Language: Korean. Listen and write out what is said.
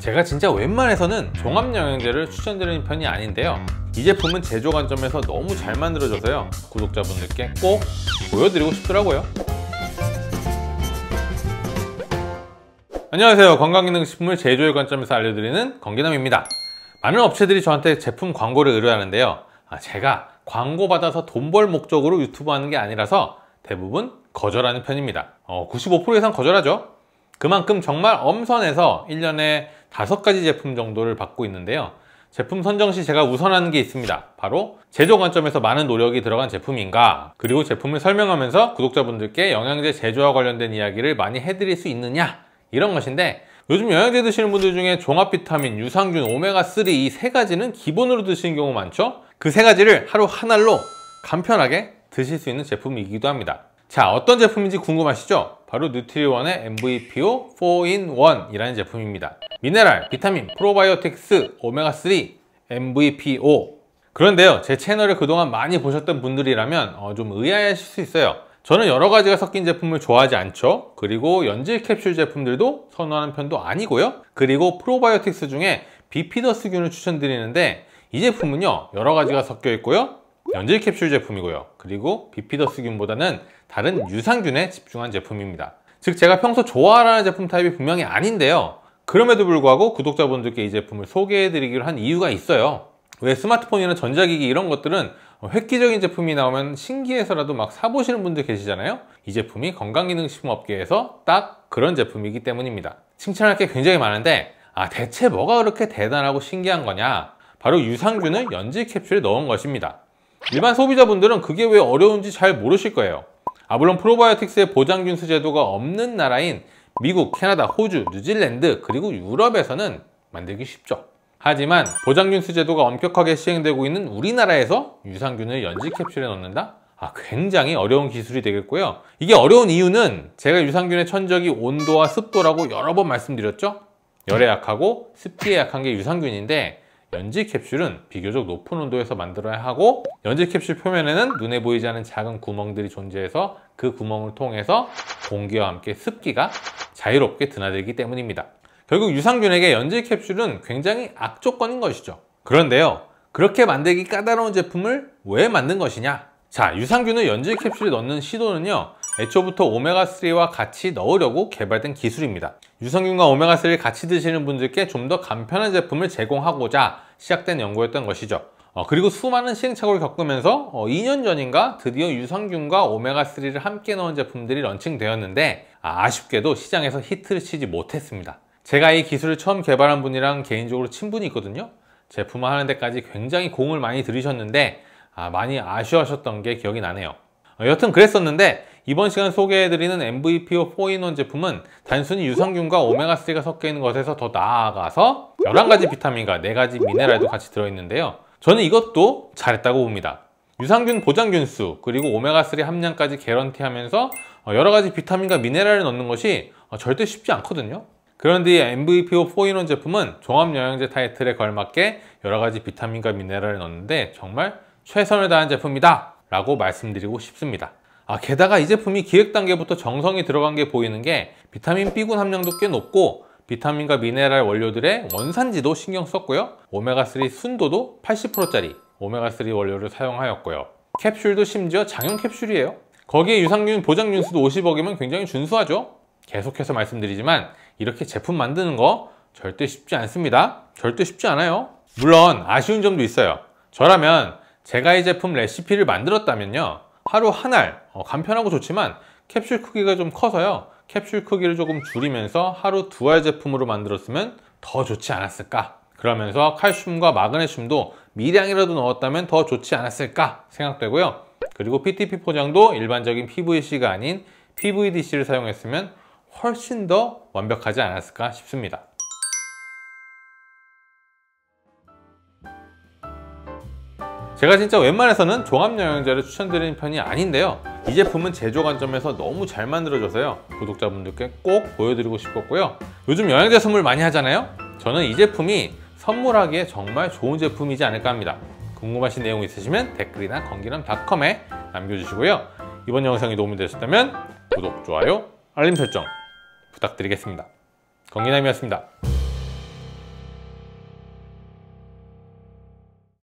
음. 제가 진짜 웬만해서는 종합영양제를 추천드리는 편이 아닌데요 이 제품은 제조 관점에서 너무 잘 만들어져서요 구독자분들께 꼭 보여드리고 싶더라고요 안녕하세요 건강기능식품을 제조의 관점에서 알려드리는 건기남입니다 많은 업체들이 저한테 제품 광고를 의뢰하는데요 아, 제가 광고 받아서 돈 벌 목적으로 유튜브 하는 게 아니라서 대부분 거절하는 편입니다 어, 95% 이상 거절하죠 그만큼 정말 엄선해서 1년에 다섯 가지 제품 정도를 받고 있는데요. 제품 선정 시 제가 우선하는 게 있습니다. 바로 제조 관점에서 많은 노력이 들어간 제품인가 그리고 제품을 설명하면서 구독자분들께 영양제 제조와 관련된 이야기를 많이 해드릴 수 있느냐 이런 것인데 요즘 영양제 드시는 분들 중에 종합 비타민, 유산균, 오메가3 이 세 가지는 기본으로 드시는 경우 많죠? 그 세 가지를 하루 한 알로 간편하게 드실 수 있는 제품이기도 합니다. 자 어떤 제품인지 궁금하시죠? 바로 뉴트리원의 MVPO 4인1 이라는 제품입니다 미네랄, 비타민, 프로바이오틱스, 오메가3, MVPO 그런데요 제 채널을 그동안 많이 보셨던 분들이라면 어, 좀 의아해하실 수 있어요 저는 여러 가지가 섞인 제품을 좋아하지 않죠 그리고 연질 캡슐 제품들도 선호하는 편도 아니고요 그리고 프로바이오틱스 중에 비피더스균을 추천드리는데 이 제품은요 여러 가지가 섞여 있고요 연질 캡슐 제품이고요 그리고 비피더스균보다는 다른 유산균에 집중한 제품입니다 즉 제가 평소 좋아하는 제품 타입이 분명히 아닌데요 그럼에도 불구하고 구독자분들께 이 제품을 소개해드리기로 한 이유가 있어요 왜 스마트폰이나 전자기기 이런 것들은 획기적인 제품이 나오면 신기해서라도 막 사보시는 분들 계시잖아요 이 제품이 건강기능식품업계에서 딱 그런 제품이기 때문입니다 칭찬할 게 굉장히 많은데 아 대체 뭐가 그렇게 대단하고 신기한 거냐 바로 유산균을 연지 캡슐에 넣은 것입니다 일반 소비자분들은 그게 왜 어려운지 잘 모르실 거예요 아 물론 프로바이오틱스의 보장균수 제도가 없는 나라인 미국, 캐나다, 호주, 뉴질랜드 그리고 유럽에서는 만들기 쉽죠. 하지만 보장균수 제도가 엄격하게 시행되고 있는 우리나라에서 유산균을 연지 캡슐에 넣는다? 아, 굉장히 어려운 기술이 되겠고요. 이게 어려운 이유는 제가 유산균의 천적이 온도와 습도라고 여러 번 말씀드렸죠? 열에 약하고 습기에 약한 게 유산균인데 연지 캡슐은 비교적 높은 온도에서 만들어야 하고 연지 캡슐 표면에는 눈에 보이지 않은 작은 구멍들이 존재해서 그 구멍을 통해서 공기와 함께 습기가 자유롭게 드나들기 때문입니다. 결국 유산균에게 연지 캡슐은 굉장히 악조건인 것이죠. 그런데요. 그렇게 만들기 까다로운 제품을 왜 만든 것이냐? 자, 유산균을 연지 캡슐에 넣는 시도는요. 애초부터 오메가3와 같이 넣으려고 개발된 기술입니다. 유산균과 오메가3를 같이 드시는 분들께 좀 더 간편한 제품을 제공하고자 시작된 연구였던 것이죠. 어, 그리고 수많은 시행착오를 겪으면서 어, 2년 전인가 드디어 유산균과 오메가3를 함께 넣은 제품들이 런칭되었는데 아, 아쉽게도 시장에서 히트를 치지 못했습니다. 제가 이 기술을 처음 개발한 분이랑 개인적으로 친분이 있거든요. 제품화하는 데까지 굉장히 공을 많이 들이셨는데 아, 많이 아쉬워하셨던 게 기억이 나네요. 어, 여튼 그랬었는데 이번 시간 소개해드리는 MVPO 4인원 제품은 단순히 유산균과 오메가3가 섞여있는 것에서 더 나아가서 11가지 비타민과 4가지 미네랄도 같이 들어있는데요. 저는 이것도 잘했다고 봅니다. 유산균 보장균 수 그리고 오메가3 함량까지 개런티하면서 여러가지 비타민과 미네랄을 넣는 것이 절대 쉽지 않거든요. 그런 뒤 MVPO 4인원 제품은 종합영양제 타이틀에 걸맞게 여러가지 비타민과 미네랄을 넣는데 정말 최선을 다한 제품이다 라고 말씀드리고 싶습니다. 아, 게다가 이 제품이 기획 단계부터 정성이 들어간 게 보이는 게 비타민 B군 함량도 꽤 높고 비타민과 미네랄 원료들의 원산지도 신경 썼고요. 오메가3 순도도 80%짜리 오메가3 원료를 사용하였고요. 캡슐도 심지어 장용 캡슐이에요. 거기에 유산균 보장윤수도 50억이면 굉장히 준수하죠. 계속해서 말씀드리지만 이렇게 제품 만드는 거 절대 쉽지 않습니다. 절대 쉽지 않아요. 물론 아쉬운 점도 있어요. 저라면 제가 이 제품 레시피를 만들었다면요. 하루 한알 어, 간편하고 좋지만 캡슐 크기가 좀 커서요 캡슐 크기를 조금 줄이면서 하루 두 알 제품으로 만들었으면 더 좋지 않았을까 그러면서 칼슘과 마그네슘도 미량이라도 넣었다면 더 좋지 않았을까 생각되고요 그리고 PTP 포장도 일반적인 PVC가 아닌 PVDC를 사용했으면 훨씬 더 완벽하지 않았을까 싶습니다 제가 진짜 웬만해서는 종합여행자를 추천드리는 편이 아닌데요 이 제품은 제조 관점에서 너무 잘 만들어져서요 구독자분들께 꼭 보여드리고 싶었고요 요즘 여행자 선물 많이 하잖아요 저는 이 제품이 선물하기에 정말 좋은 제품이지 않을까 합니다 궁금하신 내용 있으시면 댓글이나 건기남닷컴에 남겨주시고요 이번 영상이 도움이 되셨다면 구독, 좋아요, 알림 설정 부탁드리겠습니다 건기남이었습니다